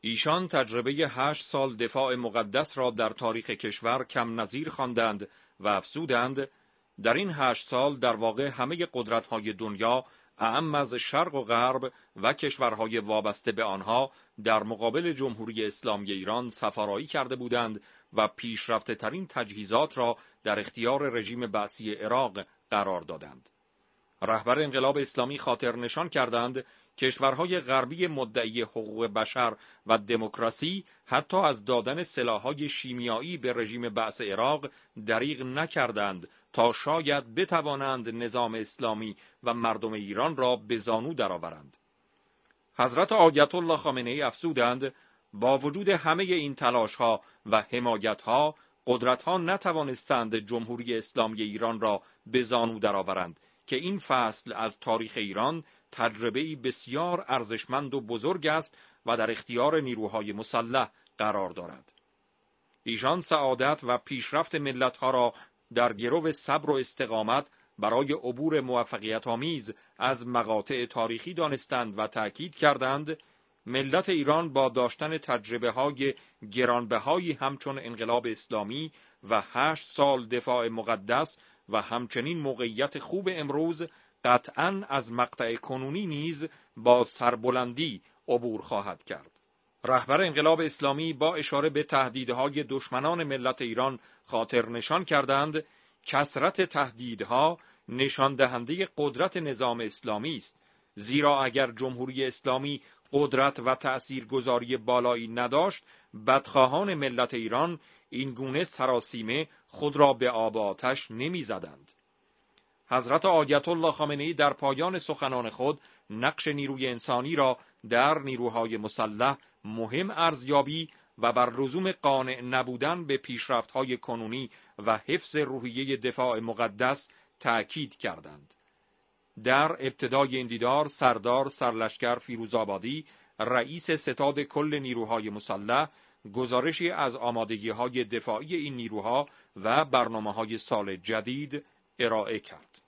ایشان تجربه هشت سال دفاع مقدس را در تاریخ کشور کم نظیر خواندند و افزودند در این هشت سال در واقع همه قدرت های دنیا اعم از شرق و غرب و کشورهای وابسته به آنها در مقابل جمهوری اسلامی ایران سفارایی کرده بودند و پیشرفته ترین تجهیزات را در اختیار رژیم بعثی عراق قرار دادند. رهبر انقلاب اسلامی خاطر نشان کردند کشورهای غربی مدعی حقوق بشر و دموکراسی حتی از دادن سلاحهای شیمیایی به رژیم بعث عراق دریغ نکردند تا شاید بتوانند نظام اسلامی و مردم ایران را به زانو درآورند. حضرت آیت الله خامنه ای افزودند با وجود همه این تلاش ها و حمایت ها قدرت ها نتوانستند جمهوری اسلامی ایران را به زانو درآورند که این فصل از تاریخ ایران تجربه بسیار ارزشمند و بزرگ است و در اختیار نیروهای مسلح قرار دارد. ایشان سعادت و پیشرفت ملتها را در گرو صبر و استقامت برای عبور موفقیت آمیز از مقاطع تاریخی دانستند و تأکید کردند ملت ایران با داشتن تجربه های گرانبهایی همچون انقلاب اسلامی و هشت سال دفاع مقدس و همچنین موقعیت خوب امروز قطعا از مقطع کنونی نیز با سربلندی عبور خواهد کرد. رهبر انقلاب اسلامی با اشاره به تهدیدهای دشمنان ملت ایران خاطر نشان کردند کسرت تهدیدها نشان دهنده قدرت نظام اسلامی است زیرا اگر جمهوری اسلامی قدرت و تأثیر بالایی نداشت بدخواهان ملت ایران این گونه سراسیمه خود را به آب آتش نمی زدند. حضرت آیت الله خامنه در پایان سخنان خود نقش نیروی انسانی را در نیروهای مسلح مهم ارزیابی و بر رزوم قانع نبودن به پیشرفت‌های کنونی و حفظ روحیه دفاع مقدس تأکید کردند. در ابتدای این دیدار سردار سرلشکر فیروزآبادی رئیس ستاد کل نیروهای مسلح گزارشی از آمادگی های دفاعی این نیروها و برنامه های سال جدید ارائه کرد.